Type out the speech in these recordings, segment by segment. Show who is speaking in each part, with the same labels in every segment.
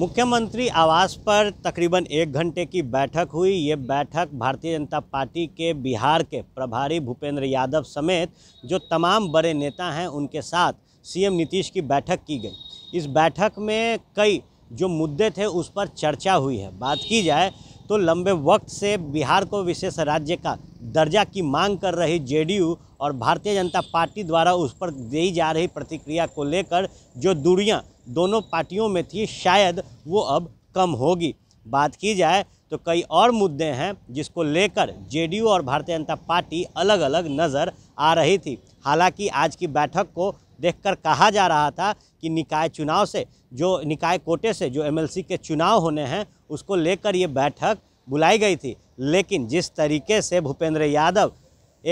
Speaker 1: मुख्यमंत्री आवास पर तकरीबन एक घंटे की बैठक हुई ये बैठक भारतीय जनता पार्टी के बिहार के प्रभारी भूपेंद्र यादव समेत जो तमाम बड़े नेता हैं उनके साथ सीएम नीतीश की बैठक की गई इस बैठक में कई जो मुद्दे थे उस पर चर्चा हुई है बात की जाए तो लंबे वक्त से बिहार को विशेष राज्य का दर्जा की मांग कर रही जेडीयू और भारतीय जनता पार्टी द्वारा उस पर दी जा रही प्रतिक्रिया को लेकर जो दूरियां दोनों पार्टियों में थी शायद वो अब कम होगी बात की जाए तो कई और मुद्दे हैं जिसको लेकर जेडीयू और भारतीय जनता पार्टी अलग अलग नज़र आ रही थी हालांकि आज की बैठक को देखकर कहा जा रहा था कि निकाय चुनाव से जो निकाय कोटे से जो एमएलसी के चुनाव होने हैं उसको लेकर ये बैठक बुलाई गई थी लेकिन जिस तरीके से भूपेंद्र यादव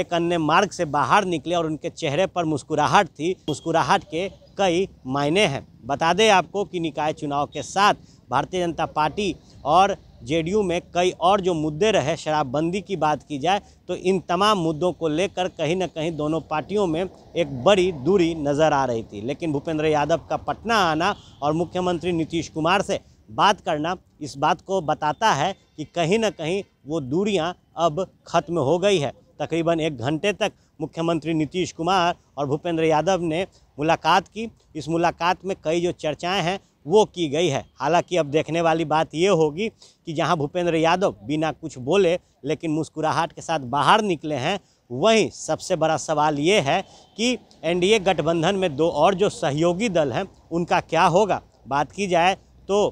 Speaker 1: एक अन्य मार्ग से बाहर निकले और उनके चेहरे पर मुस्कुराहट थी मुस्कुराहट के कई मायने हैं बता दें आपको कि निकाय चुनाव के साथ भारतीय जनता पार्टी और जेडीयू में कई और जो मुद्दे रहे शराबबंदी की बात की जाए तो इन तमाम मुद्दों को लेकर कहीं ना कहीं दोनों पार्टियों में एक बड़ी दूरी नज़र आ रही थी लेकिन भूपेंद्र यादव का पटना आना और मुख्यमंत्री नीतीश कुमार से बात करना इस बात को बताता है कि कहीं ना कहीं वो दूरियां अब ख़त्म हो गई है तकरीबन एक घंटे तक मुख्यमंत्री नीतीश कुमार और भूपेंद्र यादव ने मुलाकात की इस मुलाकात में कई जो चर्चाएं हैं वो की गई है हालांकि अब देखने वाली बात ये होगी कि जहां भूपेंद्र यादव बिना कुछ बोले लेकिन मुस्कुराहट के साथ बाहर निकले हैं वहीं सबसे बड़ा सवाल ये है कि एन गठबंधन में दो और जो सहयोगी दल हैं उनका क्या होगा बात की जाए तो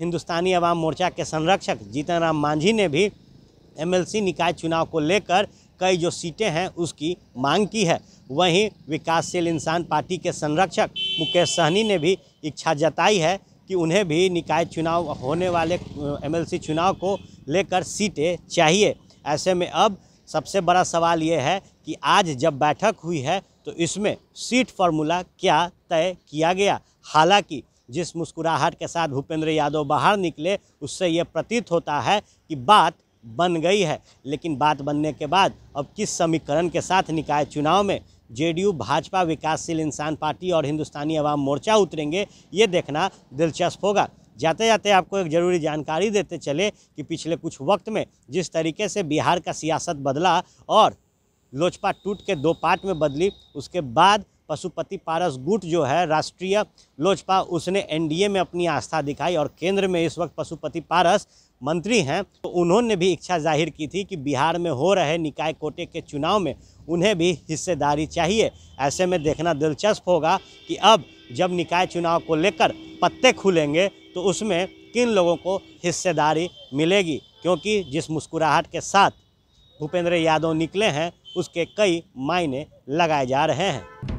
Speaker 1: हिंदुस्तानी अवाम मोर्चा के संरक्षक जीतन राम मांझी ने भी एमएलसी निकाय चुनाव को लेकर कई जो सीटें हैं उसकी मांग की है वहीं विकासशील इंसान पार्टी के संरक्षक मुकेश सहनी ने भी इच्छा जताई है कि उन्हें भी निकाय चुनाव होने वाले एमएलसी चुनाव को लेकर सीटें चाहिए ऐसे में अब सबसे बड़ा सवाल ये है कि आज जब बैठक हुई है तो इसमें सीट फार्मूला क्या तय किया गया हालांकि जिस मुस्कुराहट के साथ भूपेंद्र यादव बाहर निकले उससे ये प्रतीत होता है कि बात बन गई है लेकिन बात बनने के बाद अब किस समीकरण के साथ निकाय चुनाव में जेडीयू भाजपा विकासशील इंसान पार्टी और हिंदुस्तानी अवाम मोर्चा उतरेंगे ये देखना दिलचस्प होगा जाते जाते आपको एक ज़रूरी जानकारी देते चले कि पिछले कुछ वक्त में जिस तरीके से बिहार का सियासत बदला और लोजपा टूट के दो पार्ट में बदली उसके बाद पशुपति पारस गुट जो है राष्ट्रीय लोजपा उसने एनडीए में अपनी आस्था दिखाई और केंद्र में इस वक्त पशुपति पारस मंत्री हैं तो उन्होंने भी इच्छा जाहिर की थी कि बिहार में हो रहे निकाय कोटे के चुनाव में उन्हें भी हिस्सेदारी चाहिए ऐसे में देखना दिलचस्प होगा कि अब जब निकाय चुनाव को लेकर पत्ते खुलेंगे तो उसमें किन लोगों को हिस्सेदारी मिलेगी क्योंकि जिस मुस्कुराहट के साथ भूपेंद्र यादव निकले हैं उसके कई मायने लगाए जा रहे हैं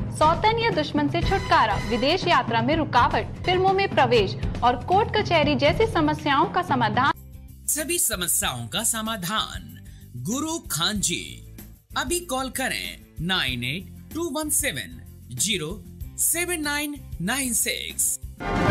Speaker 1: सौतन या दुश्मन से छुटकारा विदेश यात्रा में रुकावट फिल्मों में प्रवेश और कोर्ट कचहरी जैसी समस्याओं का समाधान सभी समस्याओं का समाधान गुरु खान जी अभी कॉल करें nine eight two one seven zero seven nine nine six